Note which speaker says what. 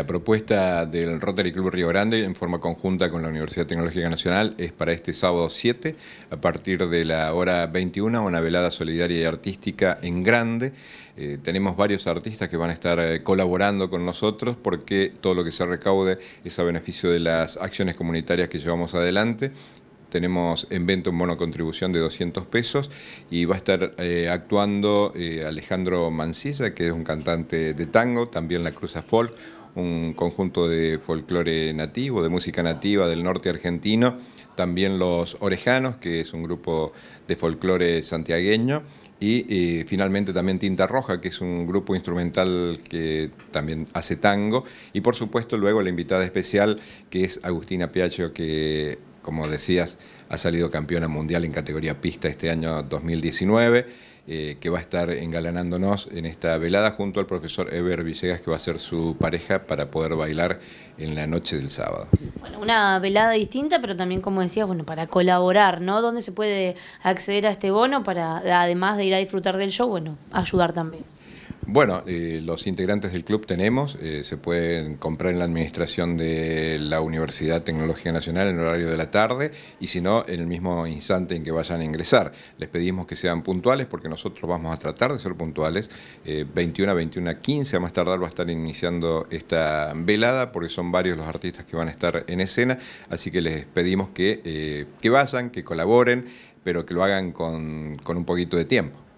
Speaker 1: la propuesta del Rotary Club Río Grande en forma conjunta con la Universidad Tecnológica Nacional es para este sábado 7, a partir de la hora 21, una velada solidaria y artística en grande. Eh, tenemos varios artistas que van a estar eh, colaborando con nosotros porque todo lo que se recaude es a beneficio de las acciones comunitarias que llevamos adelante tenemos en venta un bono contribución de 200 pesos y va a estar eh, actuando eh, Alejandro Mancilla, que es un cantante de tango, también la Cruza Folk, un conjunto de folclore nativo, de música nativa del norte argentino, también Los Orejanos, que es un grupo de folclore santiagueño, y eh, finalmente también Tinta Roja, que es un grupo instrumental que también hace tango. Y por supuesto luego la invitada especial, que es Agustina Piaggio, que como decías, ha salido campeona mundial en categoría pista este año 2019, eh, que va a estar engalanándonos en esta velada junto al profesor Eber Villegas, que va a ser su pareja para poder bailar en la noche del sábado.
Speaker 2: Bueno, una velada distinta, pero también, como decías, bueno, para colaborar, ¿no? ¿Dónde se puede acceder a este bono para, además de ir a disfrutar del show, bueno, ayudar también?
Speaker 1: Bueno, eh, los integrantes del club tenemos, eh, se pueden comprar en la administración de la Universidad Tecnológica Nacional en horario de la tarde y si no, en el mismo instante en que vayan a ingresar. Les pedimos que sean puntuales porque nosotros vamos a tratar de ser puntuales. Eh, 21 a a más tardar va a estar iniciando esta velada porque son varios los artistas que van a estar en escena, así que les pedimos que, eh, que vayan, que colaboren, pero que lo hagan con, con un poquito de tiempo.